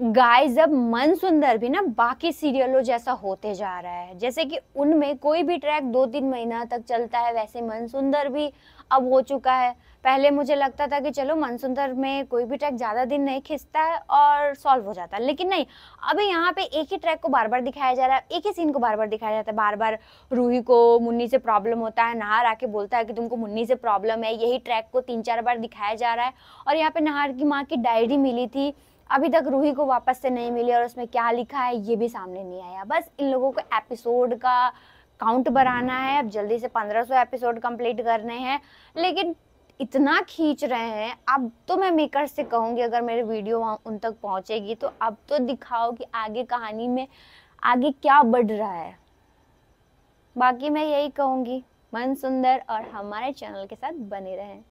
guys अब मन सुंदर भी ना बाकी सीरियलों जैसा होते जा रहा है जैसे कि उनमें कोई भी ट्रैक दो तीन महीना तक चलता है वैसे मन सुंदर भी अब हो चुका है पहले मुझे लगता था कि चलो मन सुंदर में कोई भी ट्रैक ज़्यादा दिन नहीं खिंचता है और सॉल्व हो जाता है लेकिन नहीं अभी यहाँ पे एक ही ट्रैक को बार बार दिखाया जा रहा है एक ही सीन को बार बार दिखाया जाता है बार बार रूही को मुन्नी से प्रॉब्लम होता है नहार आके बोलता है कि तुमको मुन्नी से प्रॉब्लम है यही ट्रैक को तीन चार बार दिखाया जा रहा है और यहाँ पर नहार की माँ की डायरी मिली थी अभी तक रूही को वापस से नहीं मिली और उसमें क्या लिखा है ये भी सामने नहीं आया बस इन लोगों को एपिसोड का काउंट बढ़ाना है अब जल्दी से 1500 एपिसोड कंप्लीट करने हैं लेकिन इतना खींच रहे हैं अब तो मैं मेकर से कहूँगी अगर मेरे वीडियो वहाँ उन तक पहुँचेगी तो अब तो दिखाओ कि आगे कहानी में आगे क्या बढ़ रहा है बाकी मैं यही कहूँगी मन सुंदर और हमारे चैनल के साथ बने रहें